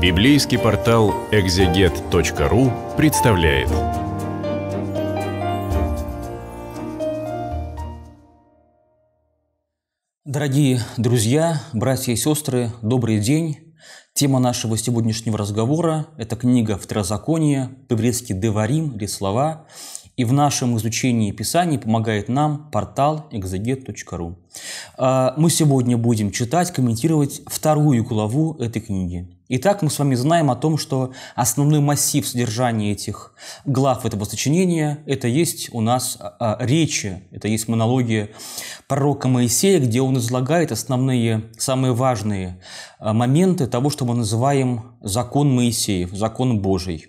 Библейский портал экзегет.ру представляет. Дорогие друзья, братья и сестры, добрый день. Тема нашего сегодняшнего разговора – это книга «Второзаконие», по-еврейски «Деварим» или «Слова», и в нашем изучении Писаний помогает нам портал exeget.ru. А, мы сегодня будем читать, комментировать вторую главу этой книги. Итак, мы с вами знаем о том, что основной массив содержания этих глав этого сочинения – это есть у нас а, а, речи, это есть монологи пророка Моисея, где он излагает основные, самые важные моменты того, что мы называем закон Моисеев, закон Божий.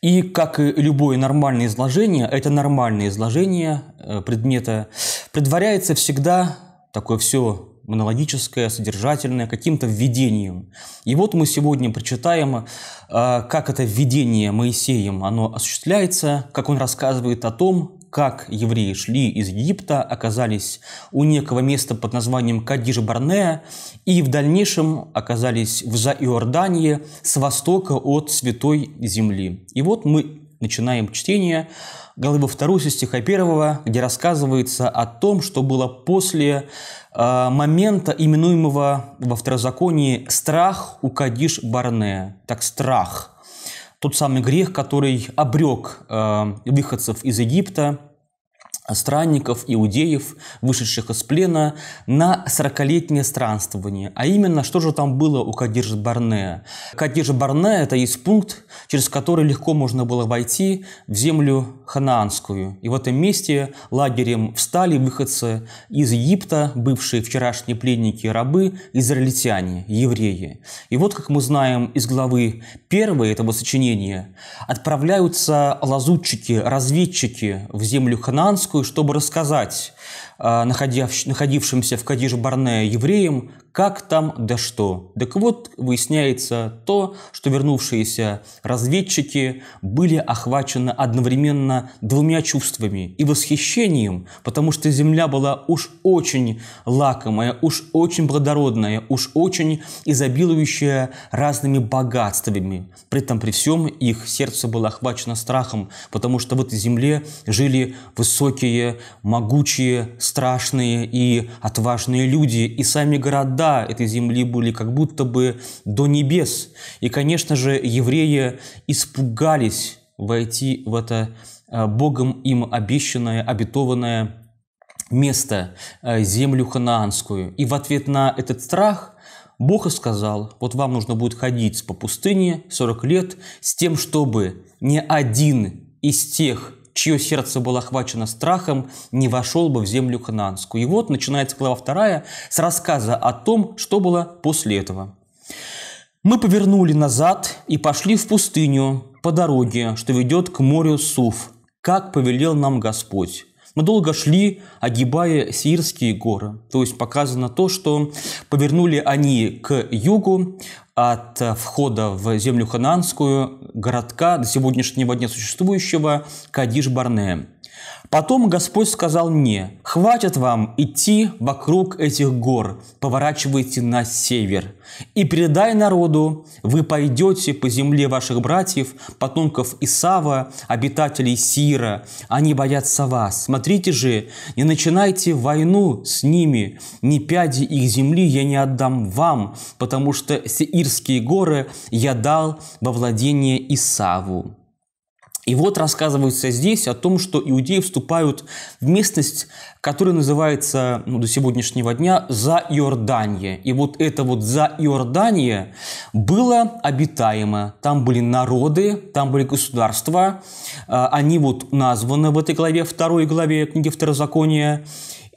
И, как и любое нормальное изложение, это нормальное изложение э, предмета предваряется всегда такое все монологическое, содержательное, каким-то введением. И вот мы сегодня прочитаем, э, как это введение Моисеем оно осуществляется, как он рассказывает о том, как евреи шли из Египта, оказались у некого места под названием Кадиш Барнея и в дальнейшем оказались в Заиордании с востока от Святой Земли. И вот мы начинаем чтение главы 2 со стиха 1, где рассказывается о том, что было после э, момента, именуемого во второзаконии «страх у Кадиш Барне». Так, страх – тот самый грех, который обрек э, выходцев из Египта странников, иудеев, вышедших из плена, на 40-летнее странствование. А именно, что же там было у Кадиржа Барнея? Кадиржа Барнея – это есть пункт, через который легко можно было войти в землю ханаанскую. И в этом месте лагерем встали выходцы из Египта, бывшие вчерашние пленники и рабы, израильтяне, евреи. И вот, как мы знаем из главы 1 этого сочинения, отправляются лазутчики, разведчики в землю ханаанскую, чтобы рассказать а, находившимся в Кадиш Барне евреям, как там да что. Так вот, выясняется то, что вернувшиеся разведчики были охвачены одновременно двумя чувствами и восхищением, потому что земля была уж очень лакомая, уж очень благородная, уж очень изобилующая разными богатствами. При этом при всем их сердце было охвачено страхом, потому что в этой земле жили высокие, могучие, страшные и отважные люди, и сами города этой земли были как будто бы до небес. И, конечно же, евреи испугались войти в это э, Богом им обещанное, обетованное место, э, землю ханаанскую. И в ответ на этот страх Бог и сказал, вот вам нужно будет ходить по пустыне 40 лет с тем, чтобы ни один из тех чье сердце было охвачено страхом, не вошел бы в землю хананскую. И вот начинается глава 2 с рассказа о том, что было после этого. Мы повернули назад и пошли в пустыню по дороге, что ведет к морю Суф, как повелел нам Господь. Мы долго шли, огибая Сирские горы. То есть показано то, что повернули они к югу, от входа в землю хананскую городка до сегодняшнего дня существующего Кадиш-Барне. Потом Господь сказал мне, «Хватит вам идти вокруг этих гор, поворачивайте на север, и передай народу, вы пойдете по земле ваших братьев, потомков Исава, обитателей Сира, они боятся вас. Смотрите же, не начинайте войну с ними, ни пяди их земли я не отдам вам, потому что Сеирские горы я дал во владение Исаву». И вот рассказывается здесь о том, что иудеи вступают в местность, которая называется ну, до сегодняшнего дня «За Иордание». И вот это вот «За Иордание» было обитаемо. Там были народы, там были государства. А, они вот названы в этой главе, второй главе книги Второзакония.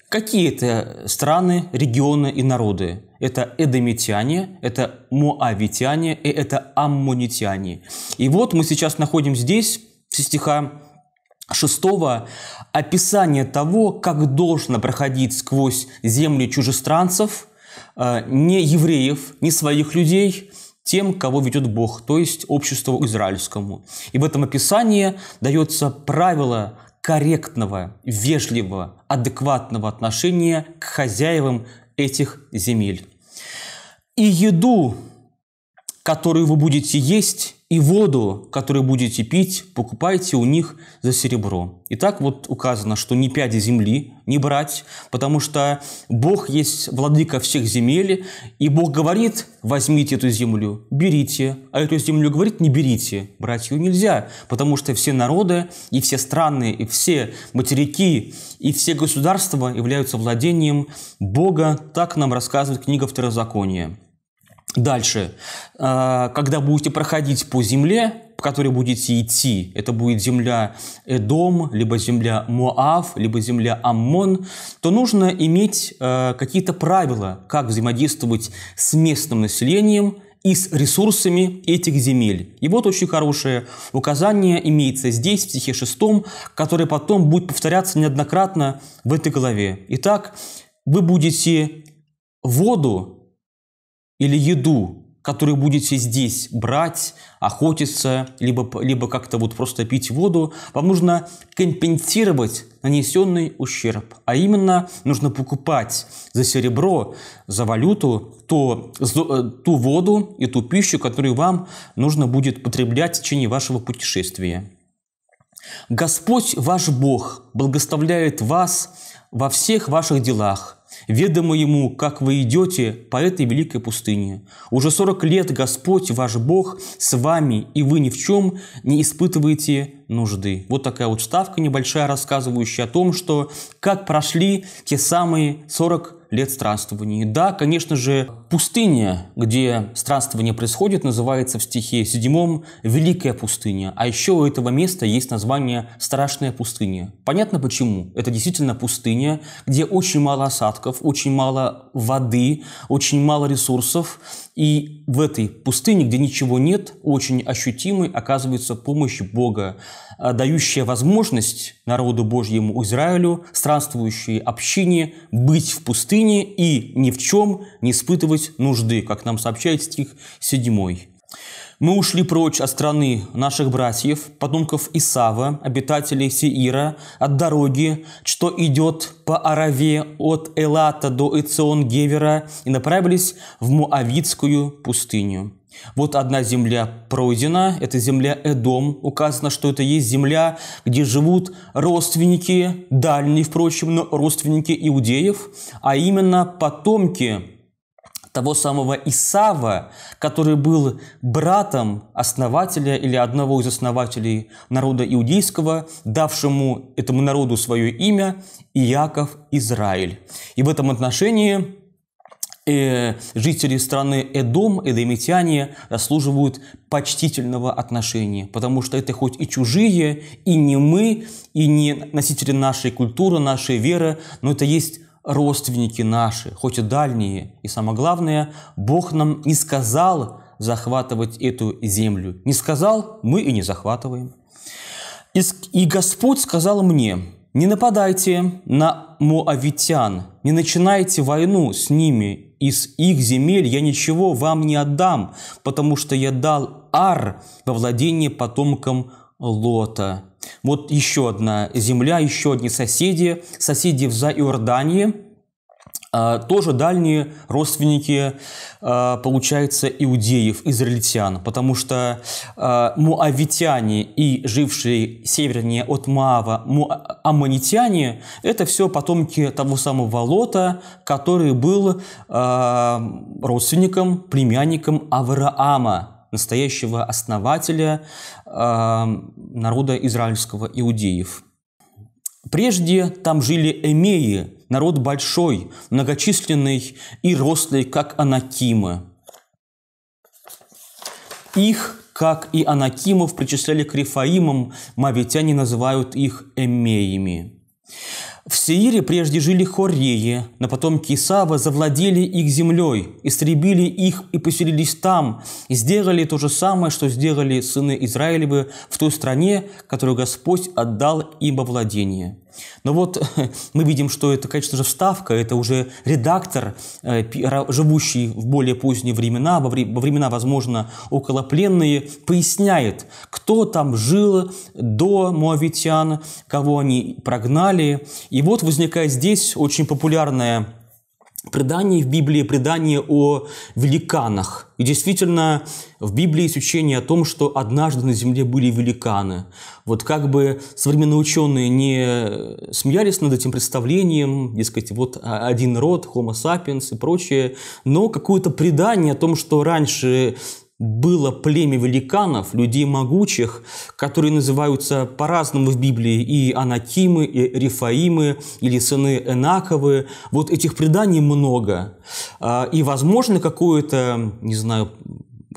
Какие это страны, регионы и народы? Это эдомитяне, это моавитяне и это аммонитяне. И вот мы сейчас находим здесь стиха 6 описание того, как должно проходить сквозь земли чужестранцев, э, не евреев, не своих людей, тем, кого ведет Бог, то есть обществу израильскому. И в этом описании дается правило корректного, вежливого, адекватного отношения к хозяевам этих земель. «И еду, которую вы будете есть, и воду, которую будете пить, покупайте у них за серебро. И так вот указано, что ни пяди земли не брать, потому что Бог есть владыка всех земель, и Бог говорит, возьмите эту землю, берите, а эту землю говорит, не берите, брать ее нельзя, потому что все народы, и все страны, и все материки, и все государства являются владением Бога, так нам рассказывает книга Второзакония. Дальше. Э, когда будете проходить по земле, по которой будете идти, это будет земля Эдом, либо земля Моав, либо земля Аммон, то нужно иметь э, какие-то правила, как взаимодействовать с местным населением и с ресурсами этих земель. И вот очень хорошее указание имеется здесь, в стихе 6, которое потом будет повторяться неоднократно в этой главе. Итак, вы будете воду или еду, которую будете здесь брать, охотиться, либо, либо как-то вот просто пить воду, вам нужно компенсировать нанесенный ущерб. А именно, нужно покупать за серебро, за валюту то, э, ту воду и ту пищу, которую вам нужно будет потреблять в течение вашего путешествия. Господь ваш Бог благоставляет вас во всех ваших делах, Ведомо ему, как вы идете по этой великой пустыне. Уже сорок лет Господь, ваш Бог, с вами, и вы ни в чем не испытываете нужды. Вот такая вот вставка небольшая, рассказывающая о том, что как прошли те самые 40 лет странствований. Да, конечно же, пустыня, где странствование происходит, называется в стихе седьмом «Великая пустыня». А еще у этого места есть название «Страшная пустыня». Понятно почему? Это действительно пустыня, где очень мало осадков, очень мало воды, очень мало ресурсов, и в этой пустыне, где ничего нет, очень ощутимой оказывается помощь Бога, э, дающая возможность народу Божьему Израилю, странствующей общине, быть в пустыне и ни в чем не испытывать нужды, как нам сообщает стих 7. Мы ушли прочь от страны наших братьев, потомков Исава, обитателей Сеира, от дороги, что идет по Араве от Элата до Эцион-Гевера, и направились в Муавитскую пустыню. Вот одна земля пройдена, это земля Эдом. Указано, что это есть земля, где живут родственники, дальние, впрочем, но родственники иудеев, а именно потомки того самого Исава, который был братом основателя или одного из основателей народа иудейского, давшему этому народу свое имя Иаков Израиль. И в этом отношении э, жители страны Эдом, эдомитяне, заслуживают почтительного отношения, потому что это хоть и чужие, и не мы, и не носители нашей культуры, нашей веры, но это есть родственники наши, хоть и дальние. И самое главное, Бог нам не сказал захватывать эту землю. Не сказал, мы и не захватываем. И Господь сказал мне, не нападайте на моавитян, не начинайте войну с ними, из их земель я ничего вам не отдам, потому что я дал Ар во владение потомкам Лота. Вот еще одна земля, еще одни соседи, соседи в Заиордании, а, тоже дальние родственники, а, получается, иудеев, израильтян, потому что а, муавитяне и жившие севернее от Маава аммонитяне – это все потомки того самого Лота, который был родственником, племянником Авраама, настоящего основателя э, народа израильского, иудеев. Прежде там жили эмеи, народ большой, многочисленный и рослый, как анакимы. Их, как и анакимов, причисляли к рефаимам, мавитяне называют их эмеями. В Сеире прежде жили хореи, но потомки Кисавы завладели их землей, истребили их и поселились там, и сделали то же самое, что сделали сыны Израилевы в той стране, которую Господь отдал им во владение. Но вот мы видим, что это, конечно же, вставка, это уже редактор, э, живущий в более поздние времена, во времена, возможно, околопленные, поясняет, кто там жил до муавитян, кого они прогнали, и вот возникает здесь очень популярное предание в Библии, предание о великанах. И действительно, в Библии есть учение о том, что однажды на земле были великаны. Вот как бы современные ученые не смеялись над этим представлением, дескать, вот один род, Homo sapiens и прочее, но какое-то предание о том, что раньше было племя великанов, людей могучих, которые называются по-разному в Библии, и анакимы, и рифаимы, или сыны Энаковы. Вот этих преданий много. А, и, возможно, какое-то, не знаю,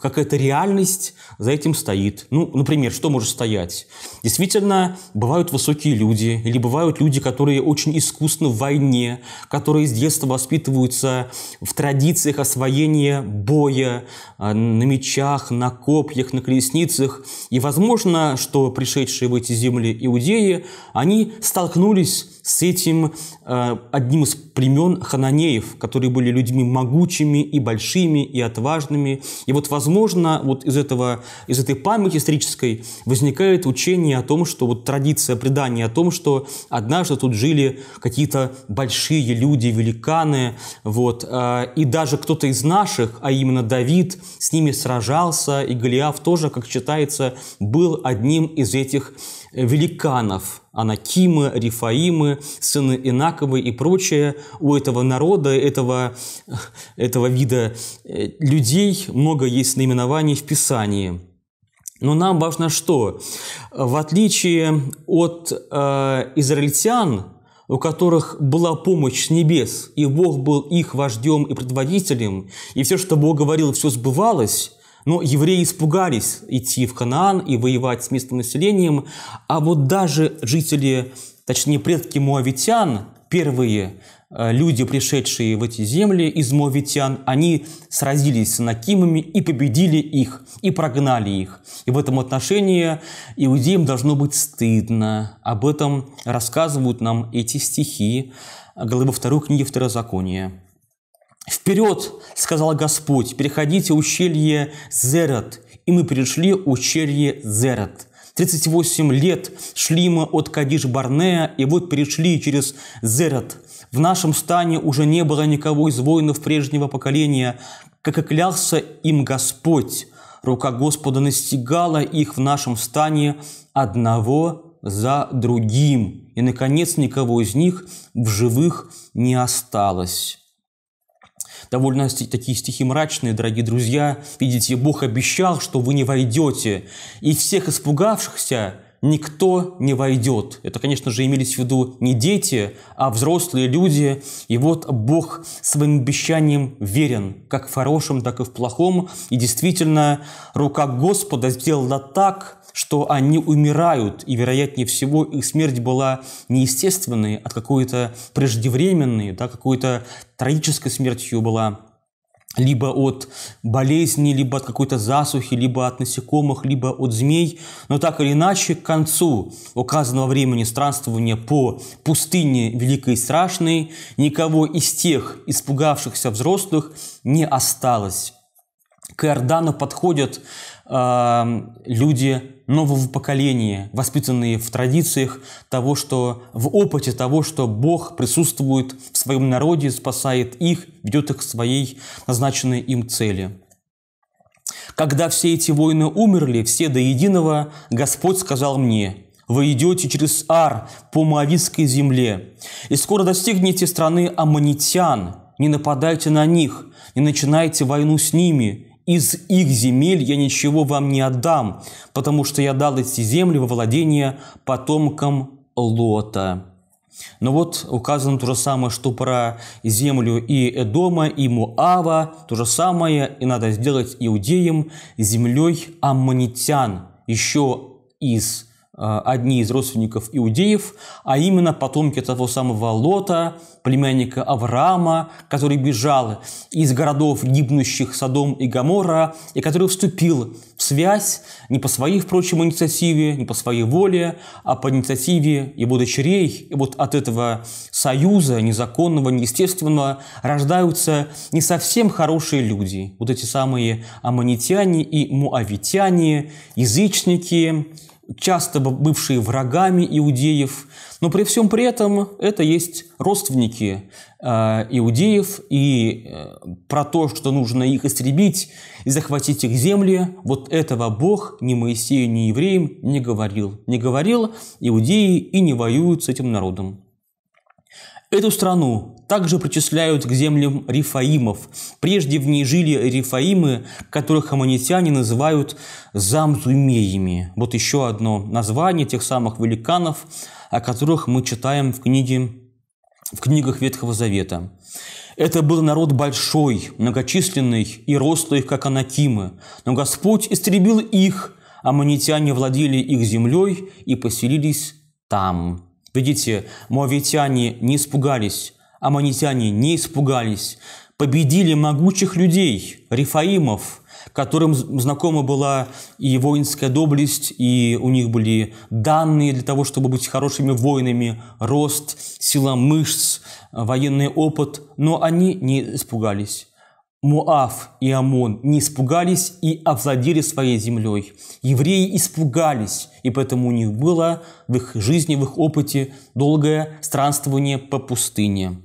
какая-то реальность за этим стоит. Ну, например, что может стоять? Действительно, бывают высокие люди, или бывают люди, которые очень искусны в войне, которые с детства воспитываются в традициях освоения боя э, на мечах, на копьях, на колесницах. И возможно, что пришедшие в эти земли иудеи, они столкнулись с этим э, одним из племен хананеев, которые были людьми могучими и большими, и отважными. И вот, возможно, вот из, этого, из этой памяти исторической возникает учение о том, что вот традиция предания о том, что однажды тут жили какие-то большие люди, великаны, вот, э, и даже кто-то из наших, а именно Давид, с ними сражался, и Голиаф тоже, как считается, был одним из этих великанов, анакимы, рифаимы, сыны Инаковы и прочее. У этого народа, этого, этого вида э, людей много есть наименований в Писании. Но нам важно что? В отличие от э, израильтян, у которых была помощь с небес, и Бог был их вождем и предводителем, и все, что Бог говорил, все сбывалось, но евреи испугались идти в Ханаан и воевать с местным населением, а вот даже жители, точнее предки муавитян, первые э, люди, пришедшие в эти земли из Муавитян, они сразились с Накимами и победили их, и прогнали их. И в этом отношении иудеям должно быть стыдно. Об этом рассказывают нам эти стихи главы второй книги Второзакония. «Вперед!» – сказал Господь, «переходите ущелье Зерат». И мы перешли ущелье Зерат. 38 лет шли мы от Кадиш-Барнея, и вот перешли через Зерат. В нашем стане уже не было никого из воинов прежнего поколения, как и клялся им Господь. Рука Господа настигала их в нашем стане одного за другим, и, наконец, никого из них в живых не осталось довольно такие стихи мрачные, дорогие друзья. Видите, Бог обещал, что вы не войдете. И всех испугавшихся никто не войдет. Это, конечно же, имелись в виду не дети, а взрослые люди. И вот Бог своим обещанием верен, как в хорошем, так и в плохом. И действительно, рука Господа сделала так, что они умирают, и, вероятнее всего, их смерть была неестественной, а от какой-то преждевременной, да, какой-то трагической смертью была либо от болезни, либо от какой-то засухи, либо от насекомых, либо от змей. Но так или иначе, к концу указанного времени странствования по пустыне Великой и Страшной никого из тех испугавшихся взрослых не осталось. К Иордану подходят люди нового поколения, воспитанные в традициях того, что в опыте того, что Бог присутствует в своем народе, спасает их, ведет их к своей назначенной им цели. Когда все эти воины умерли, все до единого, Господь сказал мне, вы идете через Ар по Моавитской земле, и скоро достигнете страны аммонитян, не нападайте на них, не начинайте войну с ними, из их земель я ничего вам не отдам, потому что я дал эти земли во владение потомкам Лота». Но вот указано то же самое, что про землю и Эдома, и Муава, то же самое и надо сделать иудеям землей аммонитян, еще из Э, одни из родственников иудеев, а именно потомки того самого Лота, племянника Авраама, который бежал из городов, гибнущих Содом и Гамора, и который вступил в связь не по своей, впрочем, инициативе, не по своей воле, а по инициативе его дочерей. И вот от этого союза незаконного, неестественного рождаются не совсем хорошие люди. Вот эти самые аммонитяне и муавитяне, язычники, часто бывшие врагами иудеев, но при всем при этом это есть родственники э, иудеев, и э, про то, что нужно их истребить и захватить их земли, вот этого Бог ни Моисею, ни евреям не говорил. Не говорил, иудеи и не воюют с этим народом. Эту страну также причисляют к землям рифаимов. Прежде в ней жили рифаимы, которых аммонитяне называют замзумеями. Вот еще одно название тех самых великанов, о которых мы читаем в, книге, в книгах Ветхого Завета. Это был народ большой, многочисленный и рослый, как анакимы. Но Господь истребил их, аммонитяне владели их землей и поселились там. Видите, Моавитяне не испугались, аммонитяне не испугались, победили могучих людей, рифаимов, которым знакома была и воинская доблесть, и у них были данные для того, чтобы быть хорошими воинами, рост, сила мышц, военный опыт, но они не испугались. Муав и Амон не испугались и овладели своей землей. Евреи испугались, и поэтому у них было в их жизни, в их опыте долгое странствование по пустыне.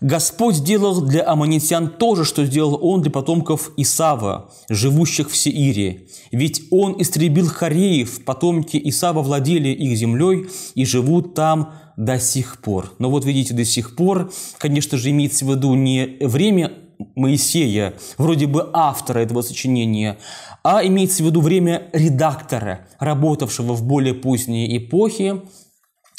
Господь сделал для аммонитян то же, что сделал Он для потомков Исава, живущих в Сеире. Ведь Он истребил хореев, потомки Исава владели их землей и живут там до сих пор. Но вот видите, до сих пор, конечно же, имеется в виду не время Моисея, вроде бы автора этого сочинения, а имеется в виду время редактора, работавшего в более поздние эпохи,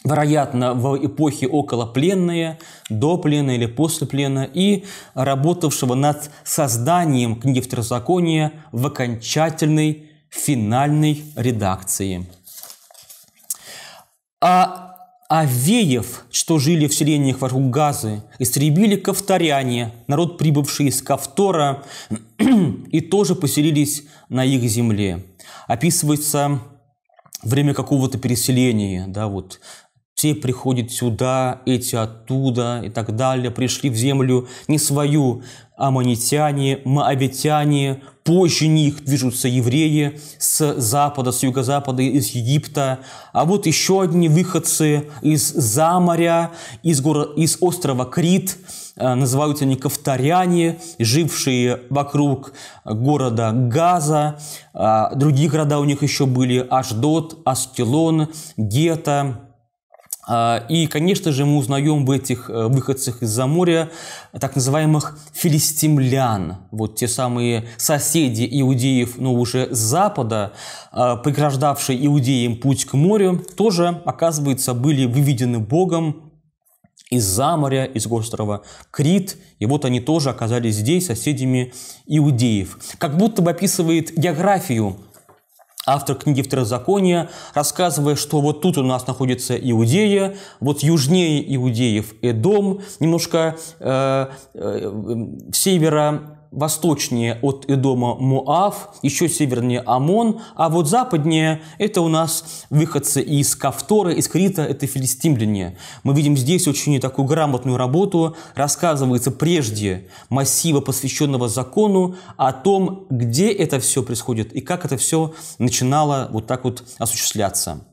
вероятно, в эпохе околопленные, до плена или после плена, и работавшего над созданием книги Второзакония в окончательной, финальной редакции. А Авеев, что жили в селениях вокруг Газы, истребили кавторяне, народ, прибывший из Кавтора, и тоже поселились на их земле. Описывается время какого-то переселения, да, вот те приходят сюда, эти оттуда и так далее, пришли в землю не свою, а аммонитяне, маавитяне. позже них движутся евреи с запада, с юго-запада, из Египта. А вот еще одни выходцы из Заморя, из, города, из острова Крит, э, называются они Ковторяне, жившие вокруг города Газа. А, другие города у них еще были Ашдот, Астелон, Гета, а, и, конечно же, мы узнаем в этих э, выходцах из-за моря так называемых филистимлян, вот те самые соседи иудеев, но уже с запада, а, преграждавшие иудеям путь к морю, тоже, оказывается, были выведены Богом из-за моря, из острова Крит, и вот они тоже оказались здесь соседями иудеев. Как будто бы описывает географию автор книги Второзакония рассказывая, что вот тут у нас находится Иудея, вот южнее Иудеев Эдом, немножко э, э, севера восточнее от Эдома Муав, еще севернее Амон, а вот западнее – это у нас выходцы из Кавтора, из Крита, это филистимляне. Мы видим здесь очень такую грамотную работу, рассказывается прежде массива, посвященного закону, о том, где это все происходит и как это все начинало вот так вот осуществляться.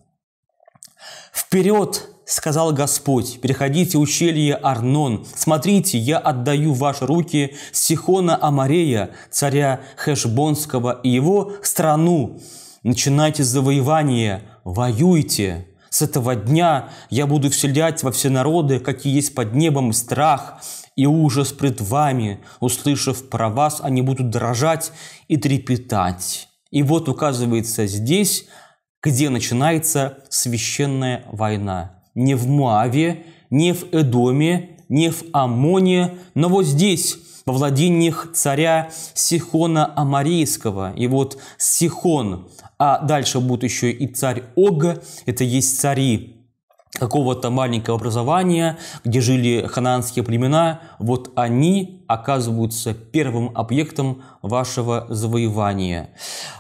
Вперед сказал Господь, переходите ущелье Арнон, смотрите, я отдаю ваши руки Сихона Амарея, царя Хешбонского и его страну. Начинайте завоевание, воюйте. С этого дня я буду вселять во все народы, какие есть под небом, страх и ужас пред вами. Услышав про вас, они будут дрожать и трепетать. И вот указывается здесь, где начинается священная война не в Муаве, не в Эдоме, не в Амоне, но вот здесь, во владениях царя Сихона Амарийского. И вот Сихон, а дальше будет еще и царь Ога, это есть цари какого-то маленького образования, где жили хананские племена, вот они оказываются первым объектом вашего завоевания.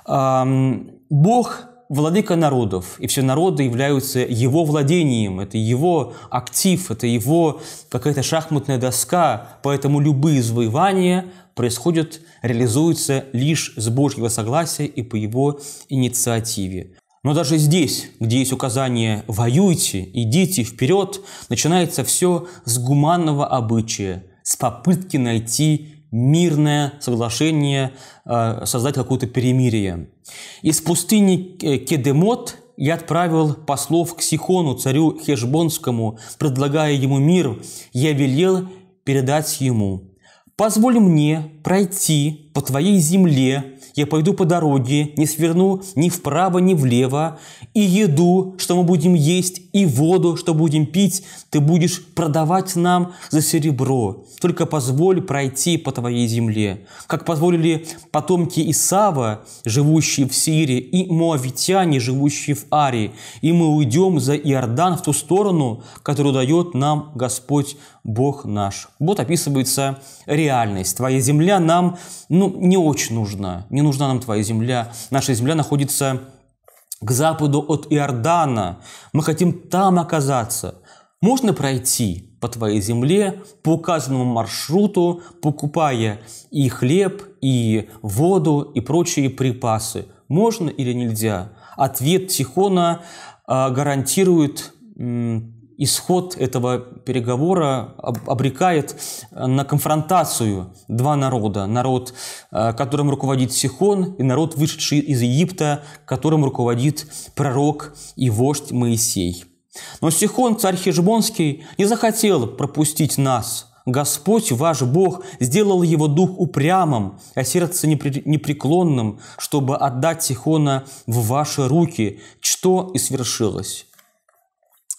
Бог владыка народов, и все народы являются его владением, это его актив, это его какая-то шахматная доска, поэтому любые завоевания происходят, реализуются лишь с Божьего согласия и по его инициативе. Но даже здесь, где есть указание «воюйте», «идите вперед», начинается все с гуманного обычая, с попытки найти мирное соглашение, э, создать какое-то перемирие. Из пустыни э, Кедемот я отправил послов к Сихону, царю Хешбонскому, предлагая ему мир. Я велел передать ему. «Позволь мне пройти по твоей земле, я пойду по дороге, не сверну ни вправо, ни влево, и еду, что мы будем есть, и воду, что будем пить, ты будешь продавать нам за серебро. Только позволь пройти по твоей земле, как позволили потомки Исава, живущие в Сирии, и моавитяне, живущие в Арии, и мы уйдем за Иордан в ту сторону, которую дает нам Господь Бог наш. Вот описывается реальность. Твоя земля нам, ну, не очень нужна. Не нужна нам твоя земля. Наша земля находится к западу от Иордана. Мы хотим там оказаться. Можно пройти по твоей земле по указанному маршруту, покупая и хлеб, и воду, и прочие припасы. Можно или нельзя? Ответ Тихона а, гарантирует исход этого переговора обрекает э, на конфронтацию два народа. Народ, э, которым руководит Сихон, и народ, вышедший из Египта, которым руководит пророк и вождь Моисей. Но Сихон, царь Хижбонский, не захотел пропустить нас – Господь, ваш Бог, сделал его дух упрямым, а сердце непреклонным, чтобы отдать Сихона в ваши руки, что и свершилось.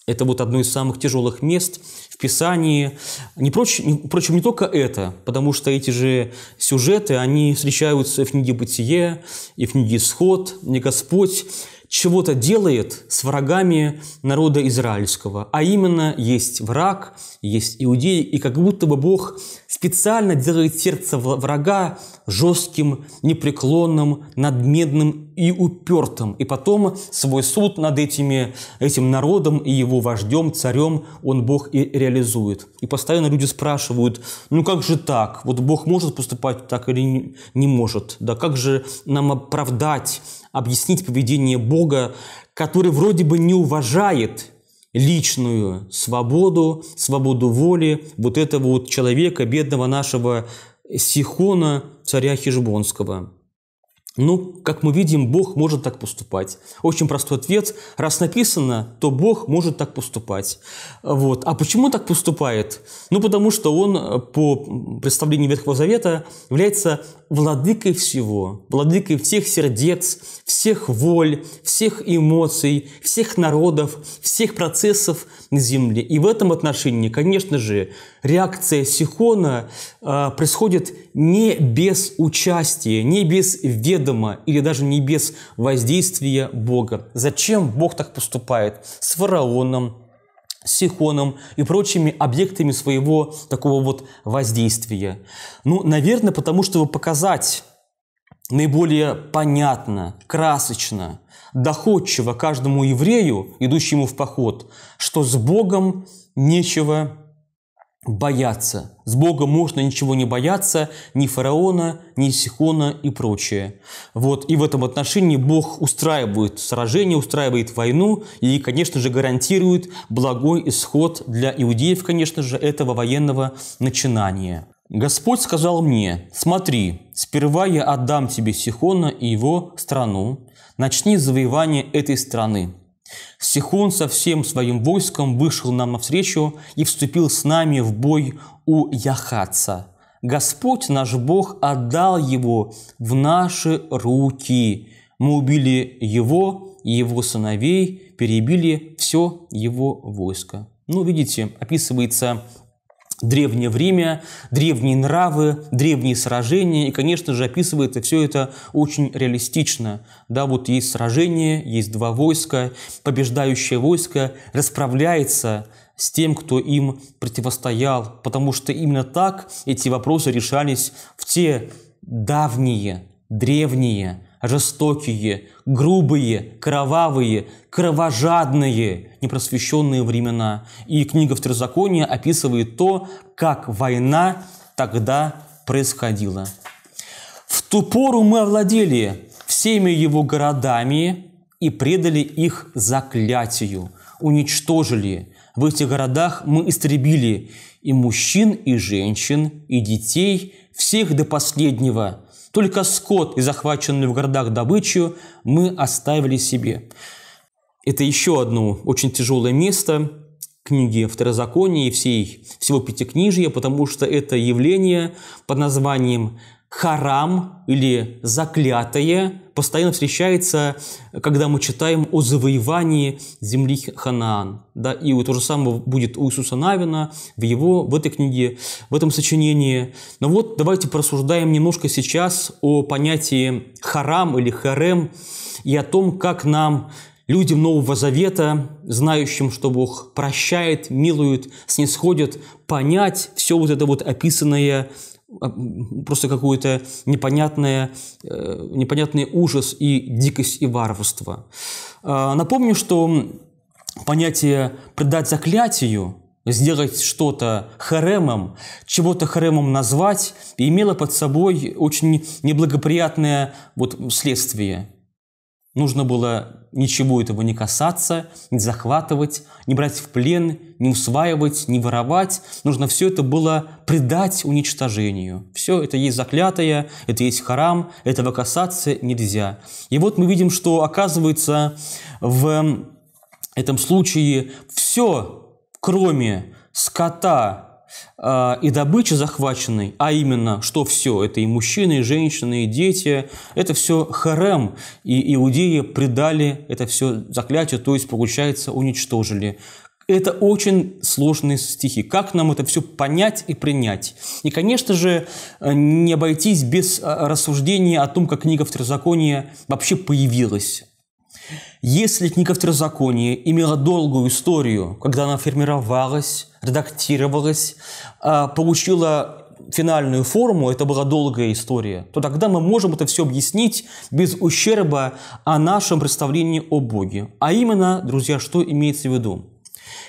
Это вот одно из самых тяжелых мест в Писании. Не прочь, не, впрочем, не только это, потому что эти же сюжеты, они встречаются в книге «Бытие» и в книге «Исход», где Господь чего-то делает с врагами народа израильского. А именно, есть враг, есть иудеи, и как будто бы Бог специально делает сердце врага жестким, непреклонным, надменным и упертым. И потом свой суд над этими, этим народом и его вождем, царем он Бог и реализует. И постоянно люди спрашивают, ну как же так? Вот Бог может поступать так или не может? Да как же нам оправдать, объяснить поведение Бога, который вроде бы не уважает личную свободу, свободу воли вот этого вот человека, бедного нашего Сихона, царя Хижбонского. Ну, как мы видим, Бог может так поступать. Очень простой ответ. Раз написано, то Бог может так поступать. Вот. А почему так поступает? Ну, потому что он, по представлению Ветхого Завета, является владыкой всего, владыкой всех сердец, всех воль, всех эмоций, всех народов, всех процессов на земле. И в этом отношении, конечно же, реакция Сихона э, происходит не без участия, не без ведома или даже не без воздействия Бога. Зачем Бог так поступает с фараоном, сихоном и прочими объектами своего такого вот воздействия? Ну, наверное, потому что показать наиболее понятно, красочно, доходчиво каждому еврею, идущему в поход, что с Богом нечего бояться. С Богом можно ничего не бояться, ни фараона, ни Сихона и прочее. Вот, и в этом отношении Бог устраивает сражение, устраивает войну и, конечно же, гарантирует благой исход для иудеев, конечно же, этого военного начинания. Господь сказал мне, смотри, сперва я отдам тебе Сихона и его страну, начни завоевание этой страны. Сихон со всем своим войском вышел нам навстречу и вступил с нами в бой у Яхатца. Господь наш Бог отдал его в наши руки. Мы убили его и его сыновей, перебили все его войско. Ну, видите, описывается Древнее время, древние нравы, древние сражения. И, конечно же, описывается все это очень реалистично. Да, вот есть сражение, есть два войска, побеждающее войско расправляется с тем, кто им противостоял, потому что именно так эти вопросы решались в те давние, древние жестокие, грубые, кровавые, кровожадные, непросвещенные времена. И книга Второзакония описывает то, как война тогда происходила. В ту пору мы овладели всеми его городами и предали их заклятию, уничтожили. В этих городах мы истребили и мужчин, и женщин, и детей, всех до последнего – только скот и захваченную в городах добычу мы оставили себе. Это еще одно очень тяжелое место книги Второзакония и всей, всего пятикнижия, потому что это явление под названием харам или заклятое постоянно встречается, когда мы читаем о завоевании земли Ханаан. Да, и вот то же самое будет у Иисуса Навина в его, в этой книге, в этом сочинении. Но вот давайте просуждаем немножко сейчас о понятии харам или харем и о том, как нам людям Нового Завета, знающим, что Бог прощает, милует, снисходит, понять все вот это вот описанное а, просто какой-то непонятный, э, непонятный ужас и дикость и варварство. А, напомню, что понятие «предать заклятию» сделать что-то харемом, чего-то харемом назвать, имело под собой очень неблагоприятное вот следствие – Нужно было ничего этого не касаться, не захватывать, не брать в плен, не усваивать, не воровать. Нужно все это было предать уничтожению. Все это есть заклятое, это есть харам, этого касаться нельзя. И вот мы видим, что оказывается в этом случае все, кроме скота, а, и добычи захваченной, а именно, что все, это и мужчины, и женщины, и дети, это все харем, и иудеи предали это все заклятие, то есть, получается, уничтожили. Это очень сложные стихи. Как нам это все понять и принять? И, конечно же, э, не обойтись без э, рассуждения о том, как книга «Второзаконие» вообще появилась. Если книга «Второзаконие» имела долгую историю, когда она формировалась, редактировалась, а, получила финальную форму, это была долгая история, то тогда мы можем это все объяснить без ущерба о нашем представлении о Боге. А именно, друзья, что имеется в виду?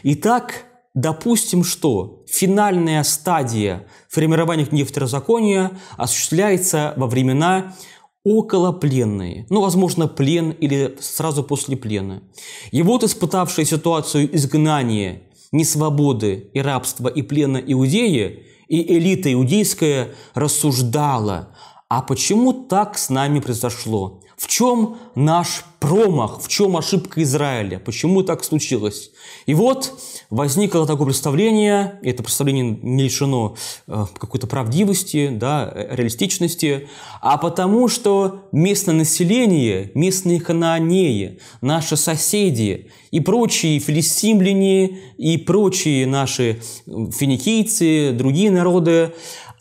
Итак, допустим, что финальная стадия формирования книги Второзакония осуществляется во времена около пленные, ну, возможно, плен или сразу после плены. И вот испытавшие ситуацию изгнания несвободы и рабства и плена Иудеи, и элита иудейская рассуждала, а почему так с нами произошло? В чем наш промах, в чем ошибка Израиля, почему так случилось? И вот возникло такое представление, и это представление не лишено э, какой-то правдивости, да, э, реалистичности, а потому что местное население, местные ханаанеи, наши соседи и прочие филистимляне, и прочие наши э, финикийцы, другие народы,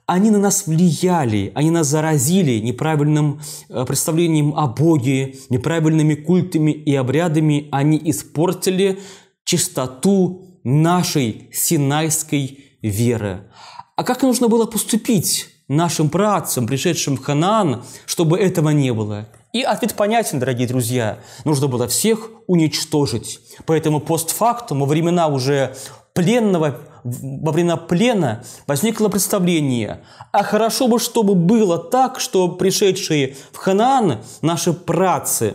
они на нас влияли, они нас заразили неправильным э, представлением о Боге, неправильными культами и обрядами, они испортили чистоту нашей синайской веры. А как нужно было поступить нашим працам, пришедшим в Ханаан, чтобы этого не было? И ответ понятен, дорогие друзья. Нужно было всех уничтожить. Поэтому постфактум, во времена уже пленного, во время плена возникло представление, а хорошо бы, чтобы было так, что пришедшие в Ханаан наши працы,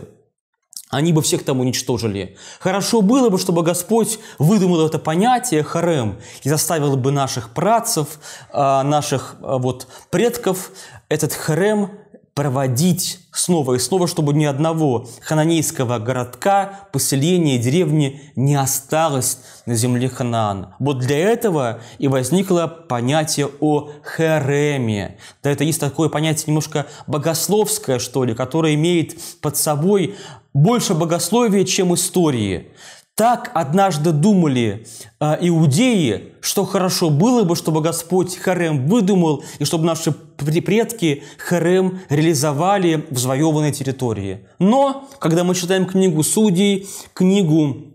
они бы всех там уничтожили. Хорошо было бы, чтобы Господь выдумал это понятие харем и заставил бы наших працев, а, наших а, вот предков этот харем проводить снова и снова, чтобы ни одного хананейского городка, поселения, деревни не осталось на земле Ханаана. Вот для этого и возникло понятие о хереме. Да это есть такое понятие немножко богословское, что ли, которое имеет под собой больше богословия, чем истории. Так однажды думали э, иудеи, что хорошо было бы, чтобы Господь Харем выдумал, и чтобы наши предки Харем реализовали в завоеванной территории. Но, когда мы читаем книгу Судей, книгу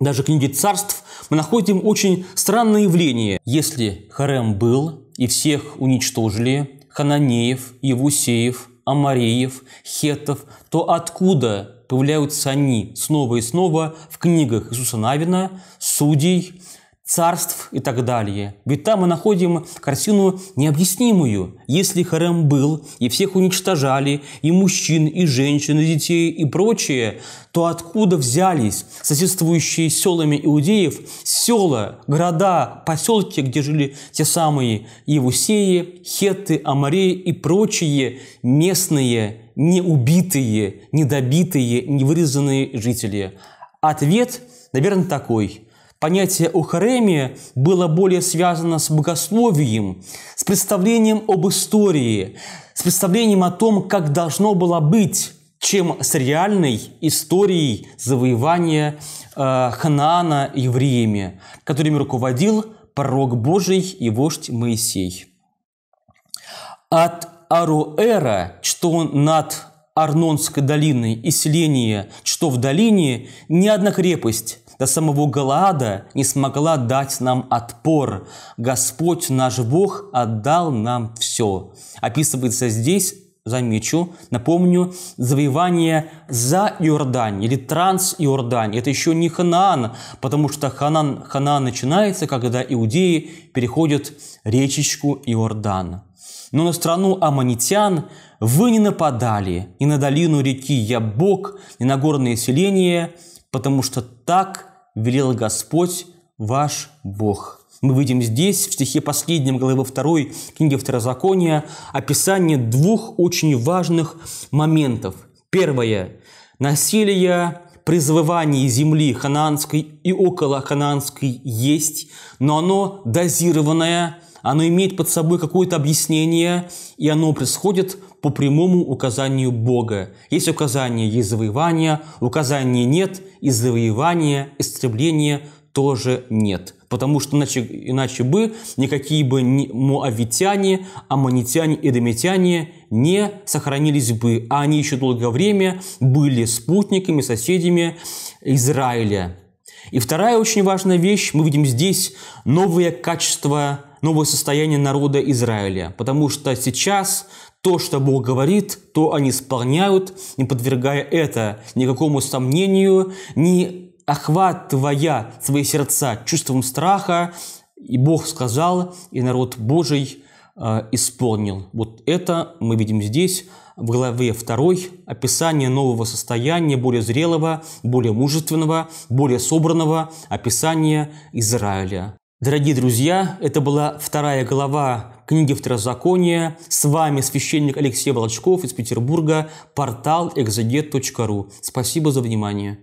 даже книги царств, мы находим очень странное явление. Если Харем был, и всех уничтожили, Хананеев, Евусеев, Амареев, Хетов, то откуда появляются они снова и снова в книгах Иисуса Навина, Судей, царств и так далее. Ведь там мы находим картину необъяснимую. Если Харем был, и всех уничтожали, и мужчин, и женщин, и детей, и прочее, то откуда взялись соседствующие селами иудеев села, города, поселки, где жили те самые Евусеи, Хеты, Амареи и прочие местные, неубитые, недобитые, невырезанные жители? Ответ, наверное, такой – Понятие о было более связано с богословием, с представлением об истории, с представлением о том, как должно было быть, чем с реальной историей завоевания э, Ханаана евреями, которыми руководил пророк Божий и вождь Моисей. От Аруэра, что он над Арнонской долиной и селение, что в долине, ни одна крепость, до самого Галаада не смогла дать нам отпор. Господь наш Бог отдал нам все. Описывается здесь замечу, напомню, завоевание за Иордань или Транс-Иордань. Это еще не Ханаан, потому что Ханан, Ханаан начинается, когда иудеи переходят речечку Иордан. Но на страну аманитян вы не нападали, и на долину реки Ябок, и на горные селения, потому что так велел Господь ваш Бог». Мы видим здесь, в стихе последнем главы 2 книги Второзакония, описание двух очень важных моментов. Первое – насилие призывание земли ханаанской и около ханаанской есть, но оно дозированное, оно имеет под собой какое-то объяснение, и оно происходит по прямому указанию Бога. Есть указание, есть завоевание, указания нет, и завоевания, истребления тоже нет. Потому что иначе, иначе бы никакие бы моавитяне, аммонитяне и домитяне не сохранились бы, а они еще долгое время были спутниками, соседями Израиля. И вторая очень важная вещь, мы видим здесь новое качество новое состояние народа Израиля, потому что сейчас то, что Бог говорит, то они исполняют, не подвергая это никакому сомнению, не охватывая свои сердца чувством страха. И Бог сказал, и народ Божий э, исполнил. Вот это мы видим здесь, в главе 2, описание нового состояния, более зрелого, более мужественного, более собранного, описание Израиля. Дорогие друзья, это была вторая глава книги Второзакония. С вами священник Алексей Волочков из Петербурга, портал экзегет.ру. Спасибо за внимание.